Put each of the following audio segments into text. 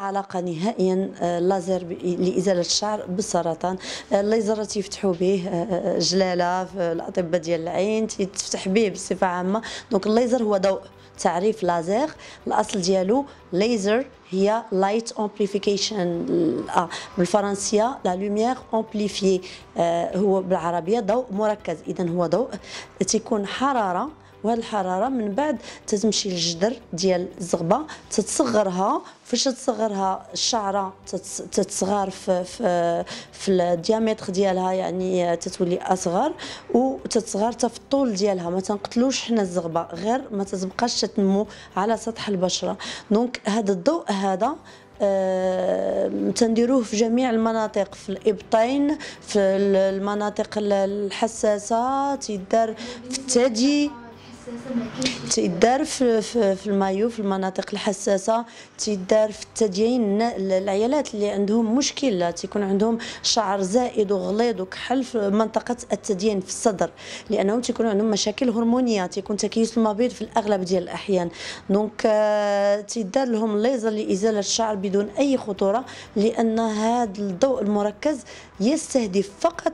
علاقة نهائيا آه، الليزر لإزالة الشعر بالسرطان الليزرات آه، يفتحوا به آه، جلالة في الأطباء ديال العين تفتح به بصفة عامة دونك الليزر هو ضوء تعريف لازير الأصل ديالو ليزر هي لايت امبليفيكيشن بالفرنسيه لا لوميير امبليفي هو بالعربيه ضوء مركز اذا هو ضوء تيكون حراره وهاد الحراره من بعد تتمشي للجدر ديال الزغبه تتصغرها فاش تصغرها الشعره تتصغر في في في الدياميتر ديالها يعني تتولي اصغر وتتصغر حتى في الطول ديالها ما تنقتلوش حنا الزغبه غير ما تبقاش تنمو على سطح البشره دونك هذا الضوء هذا آه، تنديروه في جميع المناطق في الابطين في المناطق الحساسه تيدار في الثدي تيدار في, في, المايو في المناطق الحساسه تيدار في التديين العيالات اللي عندهم مشكله تيكون عندهم شعر زائد وغليظ وكحل في منطقه التدين في الصدر لانهم تيكون عندهم مشاكل هرمونيه تيكون تكيس المبيض في الاغلب ديال الاحيان دونك تيدار لهم الليزر لازاله الشعر بدون اي خطوره لان هذا الضوء المركز يستهدف فقط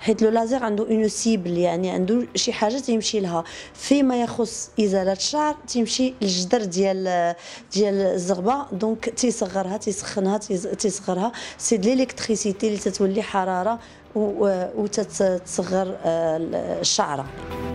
حيت لو لازير عنده اون سيبل يعني عنده شي حاجه تيمشي لها فيما يخص ازاله الشعر تيمشي الجدر ديال ديال الزغبه دونك تيصغرها تيسخنها تيصغرها سي دي ليكتريسيتي اللي تتولي حراره وتتصغر آه، الشعره